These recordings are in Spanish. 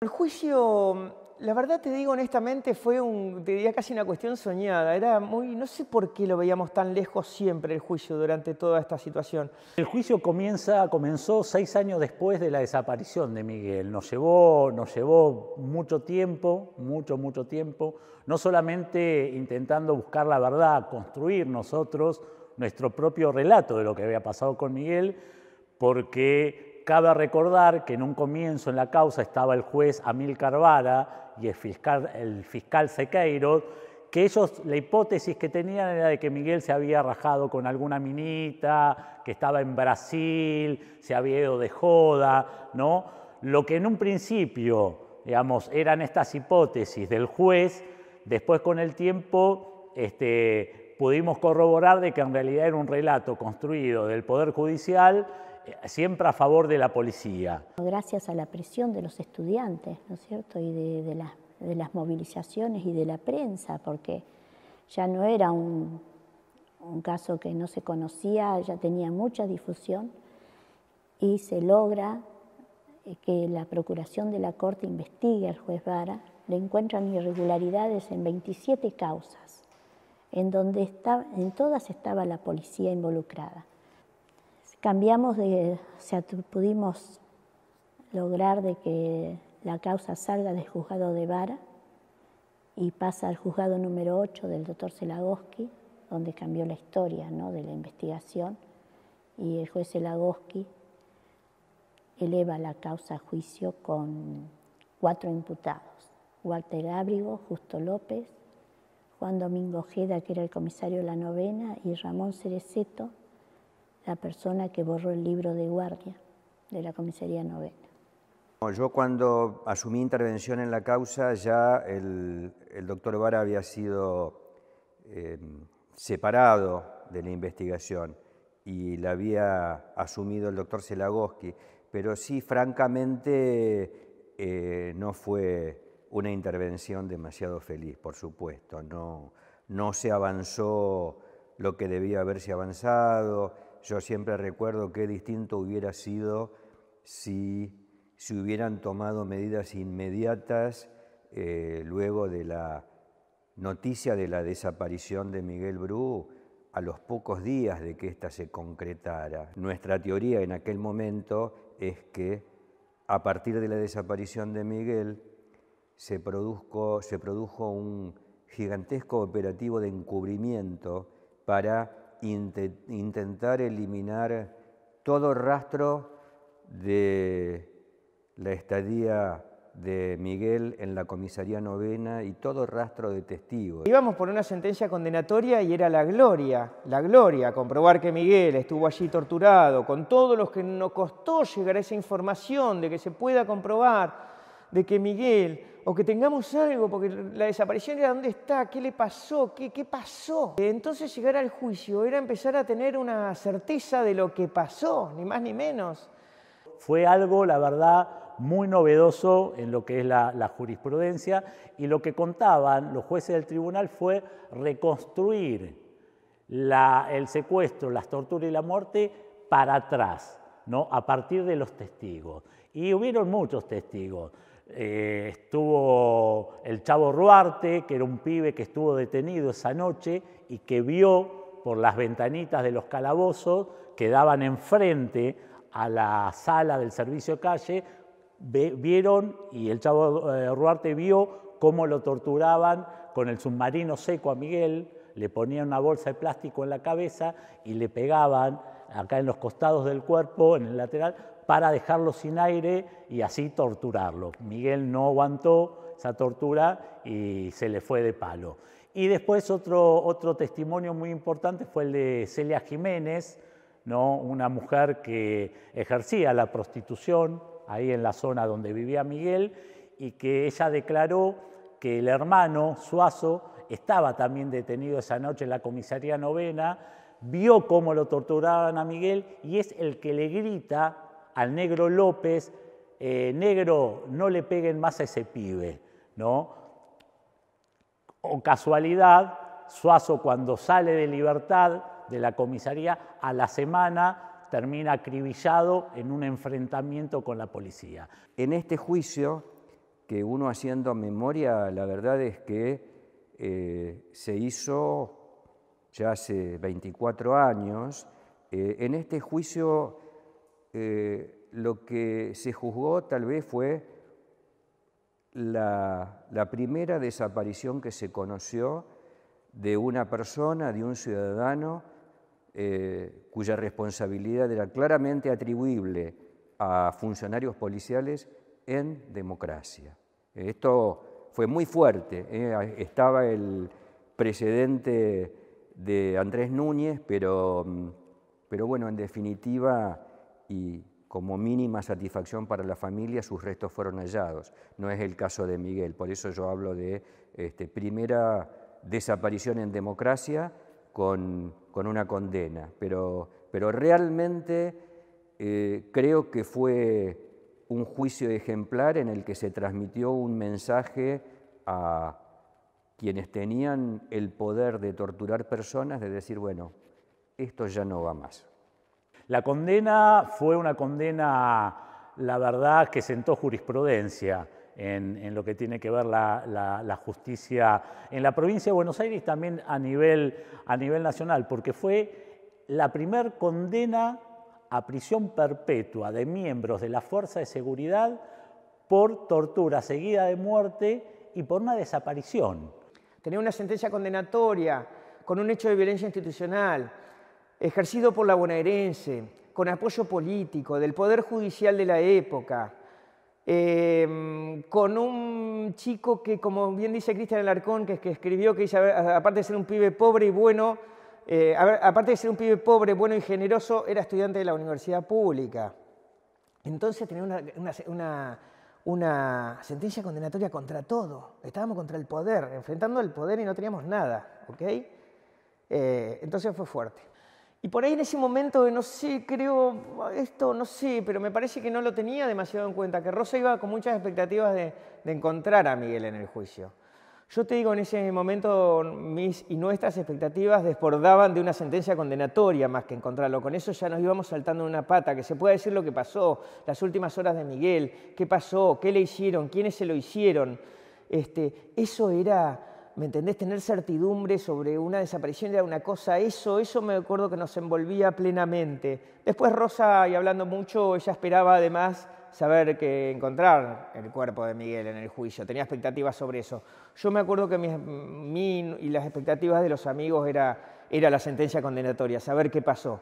El juicio, la verdad te digo honestamente, fue un, te diría casi una cuestión soñada. Era muy, no sé por qué lo veíamos tan lejos siempre el juicio durante toda esta situación. El juicio comienza, comenzó seis años después de la desaparición de Miguel. Nos llevó, nos llevó mucho tiempo, mucho, mucho tiempo, no solamente intentando buscar la verdad, construir nosotros nuestro propio relato de lo que había pasado con Miguel, porque cabe recordar que en un comienzo en la causa estaba el juez Amil Carvara y el fiscal, el fiscal que ellos, la hipótesis que tenían era de que Miguel se había rajado con alguna minita, que estaba en Brasil, se había ido de joda, ¿no? Lo que en un principio, digamos, eran estas hipótesis del juez, después con el tiempo este, pudimos corroborar de que en realidad era un relato construido del Poder Judicial eh, siempre a favor de la policía. Gracias a la presión de los estudiantes, ¿no es cierto?, y de, las, movilizaciones y de la prensa, porque ya no era un, caso que no se conocía, ya tenía mucha difusión, y se logra eh, que la Procuración de la Corte investigue al juez Vara, le encuentran irregularidades en 27 causas, en donde en todas estaba la policía involucrada. Cambiamos de, pudimos lograr de que la causa salga del juzgado de vara y pasa al juzgado número 8 del doctor Selagoski, donde cambió la historia ¿no? de la investigación, y el juez Selagoski eleva la causa a juicio con cuatro imputados, Walter Ábrigo, Justo López, Juan Domingo Ojeda, que era el comisario de la novena, y Ramón Cereceto, la persona que borró el libro de guardia de la comisaría novena. Yo cuando asumí intervención en la causa ya el, doctor Vara había sido eh, separado de la investigación y la había asumido el doctor Selagoski, pero sí, francamente, eh, no fue una intervención demasiado feliz, por supuesto, no, no se avanzó lo que debía haberse avanzado, yo siempre recuerdo qué distinto hubiera sido si se hubieran tomado medidas inmediatas eh, luego de la noticia de la desaparición de Miguel Bru a los pocos días de que ésta se concretara. Nuestra teoría en aquel momento es que a partir de la desaparición de Miguel se produjo un gigantesco operativo de encubrimiento para intentar eliminar todo rastro de la estadía de Miguel en la comisaría novena y todo rastro de testigos. Íbamos por una sentencia condenatoria y era la gloria, la gloria, comprobar que Miguel estuvo allí torturado, con todos los que nos costó llegar a esa información de que se pueda comprobar de que Miguel o que tengamos algo, porque la desaparición era dónde está, qué le pasó, qué, pasó. Entonces llegar al juicio era empezar a tener una certeza de lo que pasó, ni más ni menos. Fue algo, la verdad, muy novedoso en lo que es la, jurisprudencia y lo que contaban los jueces del tribunal fue reconstruir el secuestro, las torturas y la muerte para atrás, ¿no? a partir de los testigos. Y hubieron muchos testigos. Eh, estuvo el Chavo Ruarte, que era un pibe que estuvo detenido esa noche y que vio por las ventanitas de los calabozos que daban enfrente a la sala del servicio calle, vieron y el Chavo eh, Ruarte vio cómo lo torturaban con el submarino seco a Miguel, le ponían una bolsa de plástico en la cabeza y le pegaban acá en los costados del cuerpo, en el lateral, para dejarlo sin aire y así torturarlo. Miguel no aguantó esa tortura y se le fue de palo. Y después otro, otro testimonio muy importante fue el de Celia Jiménez, ¿no? una mujer que ejercía la prostitución ahí en la zona donde vivía Miguel y que ella declaró que el hermano Suazo estaba también detenido esa noche en la comisaría novena, vio cómo lo torturaban a Miguel y es el que le grita al negro López, eh, negro, no le peguen más a ese pibe, ¿no? O casualidad, Suazo cuando sale de libertad de la comisaría, a la semana termina acribillado en un enfrentamiento con la policía. En este juicio, que uno haciendo memoria, la verdad es que eh, se hizo ya hace 24 años, eh, en este juicio eh, lo que se juzgó tal vez fue la, primera desaparición que se conoció de una persona, de un ciudadano, eh, cuya responsabilidad era claramente atribuible a funcionarios policiales en democracia. Esto fue muy fuerte. ¿eh? Estaba el precedente de Andrés Núñez, pero, mm, pero bueno, en definitiva y como mínima satisfacción para la familia sus restos fueron hallados. No es el caso de Miguel, por eso yo hablo de este, primera desaparición en democracia con, una condena, pero, realmente eh, creo que fue un juicio ejemplar en el que se transmitió un mensaje a quienes tenían el poder de torturar personas, de decir, bueno, esto ya no va más. La condena fue una condena, la verdad, que sentó jurisprudencia. En, lo que tiene que ver la, justicia en la provincia de Buenos Aires y también a nivel, a nivel nacional, porque fue la primer condena a prisión perpetua de miembros de la Fuerza de Seguridad por tortura seguida de muerte y por una desaparición. Tenía una sentencia condenatoria con un hecho de violencia institucional, ejercido por la bonaerense, con apoyo político, del Poder Judicial de la época, em, con un chico que, como bien dice Cristian Alarcón, que, que escribió que aparte de ser un pibe pobre y bueno, eh, aparte de ser un pibe pobre, bueno y generoso, era estudiante de la universidad pública. Entonces tenía una, sentencia condenatoria contra todo. Estábamos contra el poder, enfrentando al poder y no teníamos nada. Eh, entonces fue fuerte. Y por ahí en ese momento, no sé, creo, esto no sé, pero me parece que no lo tenía demasiado en cuenta, que Rosa iba con muchas expectativas de, encontrar a Miguel en el juicio. Yo te digo, en ese momento mis y nuestras expectativas desbordaban de una sentencia condenatoria más que encontrarlo. Con eso ya nos íbamos saltando una pata, que se pueda decir lo que pasó, las últimas horas de Miguel, qué pasó, qué le hicieron, quiénes se lo hicieron. Este, eso era ¿me entendés? Tener certidumbre sobre una desaparición era una cosa, eso, eso me acuerdo que nos envolvía plenamente. Después Rosa, y hablando mucho, ella esperaba además saber que encontrar el cuerpo de Miguel en el juicio, tenía expectativas sobre eso. Yo me acuerdo que mi, mi y las expectativas de los amigos era, era la sentencia condenatoria, saber qué pasó.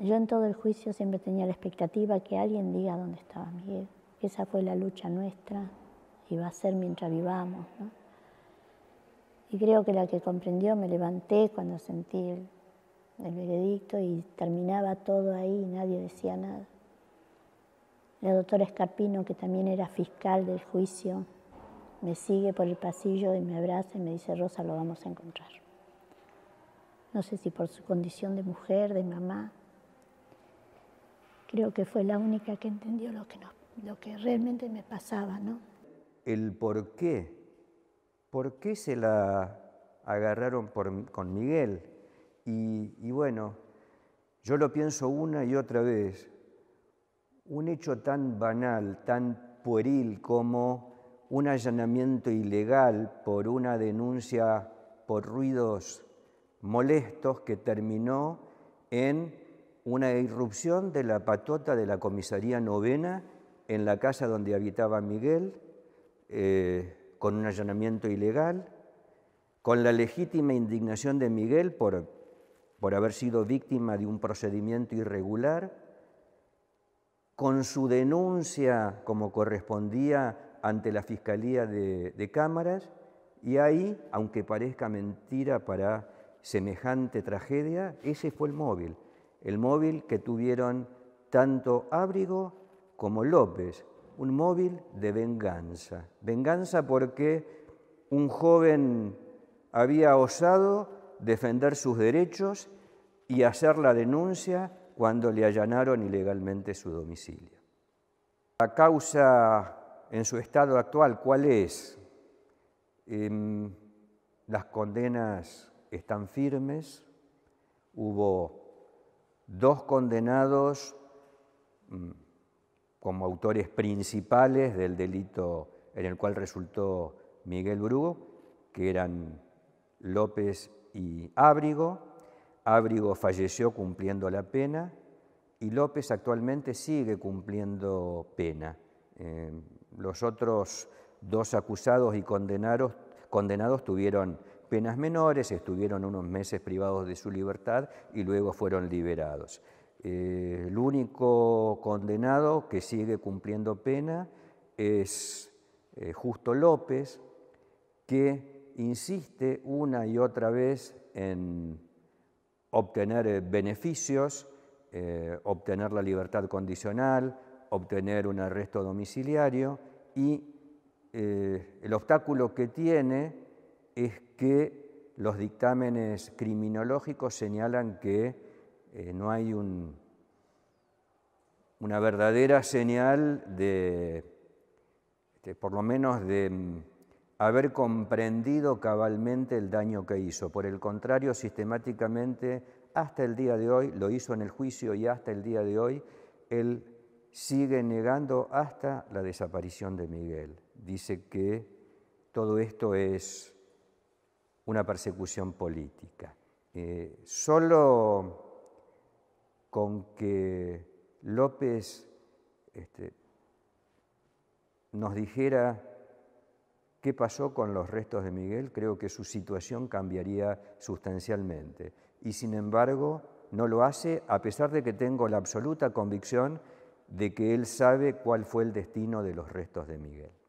Yo en todo el juicio siempre tenía la expectativa que alguien diga dónde estaba Miguel. Esa fue la lucha nuestra y va a ser mientras vivamos. ¿no? Y creo que la que comprendió, me levanté cuando sentí el, veredicto y terminaba todo ahí y nadie decía nada. La doctora Escarpino, que también era fiscal del juicio, me sigue por el pasillo y me abraza y me dice, Rosa, lo vamos a encontrar. No sé si por su condición de mujer, de mamá, creo que fue la única que entendió lo que, lo que realmente me pasaba, ¿no? El por qué por qué se la agarraron con Miguel. Y, bueno, yo lo pienso una y otra vez. Un hecho tan banal, tan pueril como un allanamiento ilegal por una denuncia por ruidos molestos que terminó en una irrupción de la patota de la comisaría novena en la casa donde habitaba Miguel, eh, con un allanamiento ilegal, con la legítima indignación de Miguel por, por haber sido víctima de un procedimiento irregular, con su denuncia como correspondía ante la Fiscalía de, de Cámaras, y ahí, aunque parezca mentira para semejante tragedia, ese fue el móvil, el móvil que tuvieron tanto Ábrigo como López, un móvil de venganza. Venganza porque un joven había osado defender sus derechos y hacer la denuncia cuando le allanaron ilegalmente su domicilio. La causa en su estado actual, ¿cuál es? Em, las condenas están firmes. Hubo dos condenados mm, como autores principales del delito en el cual resultó Miguel Brugo, que eran López y Ábrigo. Ábrigo falleció cumpliendo la pena y López actualmente sigue cumpliendo pena. Eh, los otros dos acusados y condenados, condenados tuvieron penas menores, estuvieron unos meses privados de su libertad y luego fueron liberados. Eh, el único condenado que sigue cumpliendo pena es eh, Justo López, que insiste una y otra vez en obtener eh, beneficios, obtener la libertad condicional, obtener un arresto domiciliario y el obstáculo que tiene es que los dictámenes criminológicos señalan que eh, no hay una verdadera señal de, este, por lo menos de mm, haber comprendido cabalmente el daño que hizo. Por el contrario, sistemáticamente, hasta el día de hoy, lo hizo en el juicio y hasta el día de hoy, él sigue negando hasta la desaparición de Miguel. Dice que todo esto es una persecución política. Eh, solo con que López este, nos dijera qué pasó con los restos de Miguel, creo que su situación cambiaría sustancialmente. Y sin embargo, no lo hace a pesar de que tengo la absoluta convicción de que él sabe cuál fue el destino de los restos de Miguel.